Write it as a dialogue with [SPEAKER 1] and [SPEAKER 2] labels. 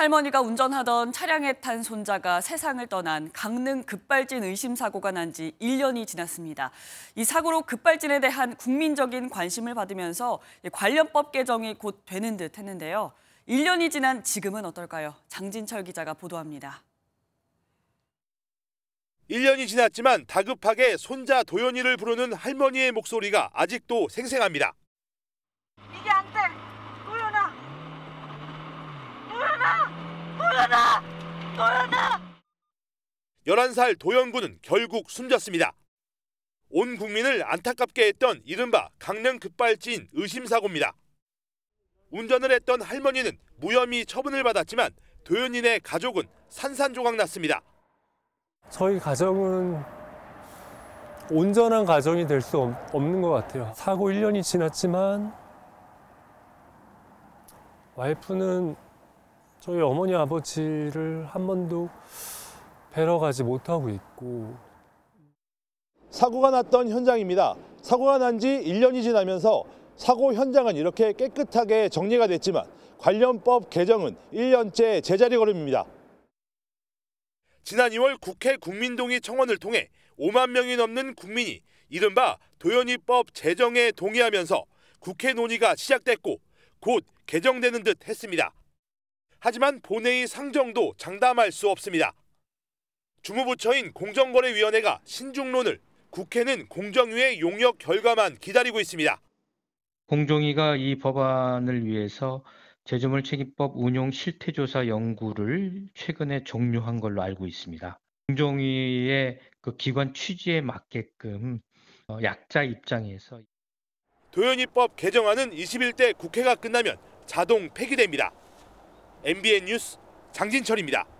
[SPEAKER 1] 할머니가 운전하던 차량에 탄 손자가 세상을 떠난 강릉 급발진 의심 사고가 난 지 1년이 지났습니다. 이 사고로 급발진에 대한 국민적인 관심을 받으면서 관련법 개정이 곧 되는 듯 했는데요. 1년이 지난 지금은 어떨까요? 장진철 기자가 보도합니다.
[SPEAKER 2] 1년이 지났지만 다급하게 손자 도연이를 부르는 할머니의 목소리가 아직도 생생합니다. 도연아! 도연아! 11살 도연군은 결국 숨졌습니다. 온 국민을 안타깝게 했던 이른바 강릉 급발진 의심사고입니다. 운전을 했던 할머니는 무혐의 처분을 받았지만 도연인의 가족은 산산조각 났습니다.
[SPEAKER 3] 저희 가정은 온전한 가정이 될 수 없는 것 같아요. 사고 1년이 지났지만 와이프는 저희 어머니 아버지를 한 번도 뵈러 가지 못하고 있고
[SPEAKER 2] 사고가 났던 현장입니다. 사고가 난 지 1년이 지나면서 사고 현장은 이렇게 깨끗하게 정리가 됐지만 관련법 개정은 1년째 제자리 걸음입니다. 지난 2월 국회 국민동의 청원을 통해 5만 명이 넘는 국민이 이른바 도연이법 제정에 동의하면서 국회 논의가 시작됐고 곧 개정되는 듯 했습니다. 하지만 본회의 상정도 장담할 수 없습니다. 주무부처인 공정거래위원회가 신중론을 국회는 공정위의 용역 결과만 기다리고 있습니다.
[SPEAKER 4] 공정위가 이 법안을 위해서 제조물책임법 운용 실태조사 연구를 최근에 종료한 걸로 알고 있습니다. 공정위의 그 기관 취지에 맞게끔 어, 약자 입장에서
[SPEAKER 2] 도연이법 개정안은 21대 국회가 끝나면 자동 폐기됩니다. MBN 뉴스 장진철입니다.